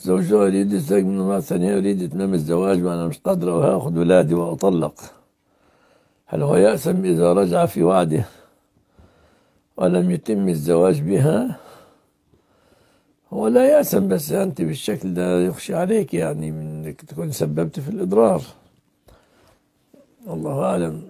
زوجها يريد يتزوج من مرة ثانية يريد يتمم الزواج وأنا مش قادرة وهاخد ولادي وأطلق هل هو يأسم إذا رجع في وعده ولم يتم الزواج بها هو لا يأسم بس أنت بالشكل ده يخشى عليك يعني من إنك تكون سببت في الإضرار الله أعلم